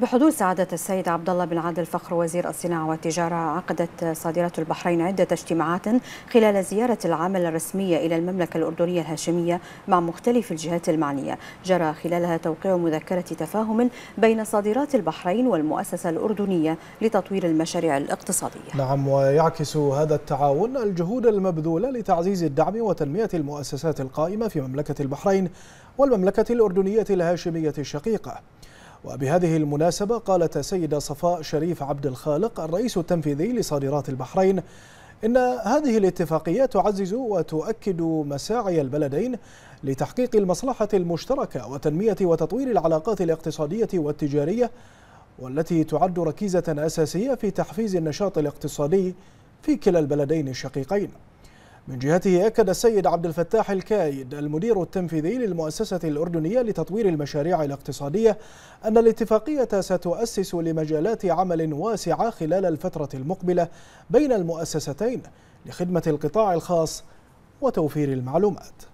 بحضور سعادة السيد عبد الله بن عادل فخر وزير الصناعة والتجارة عقدت صادرة البحرين عدة اجتماعات خلال زيارة العمل الرسمية إلى المملكة الأردنية الهاشمية مع مختلف الجهات المعنية جرى خلالها توقيع مذكرة تفاهم بين صادرات البحرين والمؤسسة الأردنية لتطوير المشاريع الاقتصادية نعم ويعكس هذا التعاون الجهود المبذولة لتعزيز الدعم وتنمية المؤسسات القائمة في مملكة البحرين والمملكة الأردنية الهاشمية الشقيقة وبهذه المناسبة قالت السيدة صفاء شريف عبد الخالق الرئيس التنفيذي لصادرات البحرين إن هذه الاتفاقية تعزز وتؤكد مساعي البلدين لتحقيق المصلحة المشتركة وتنمية وتطوير العلاقات الاقتصادية والتجارية والتي تعد ركيزة أساسية في تحفيز النشاط الاقتصادي في كلا البلدين الشقيقين من جهته أكد السيد عبد الفتاح الكايد المدير التنفيذي للمؤسسة الأردنية لتطوير المشاريع الاقتصادية أن الاتفاقية ستؤسس لمجالات عمل واسعة خلال الفترة المقبلة بين المؤسستين لخدمة القطاع الخاص وتوفير المعلومات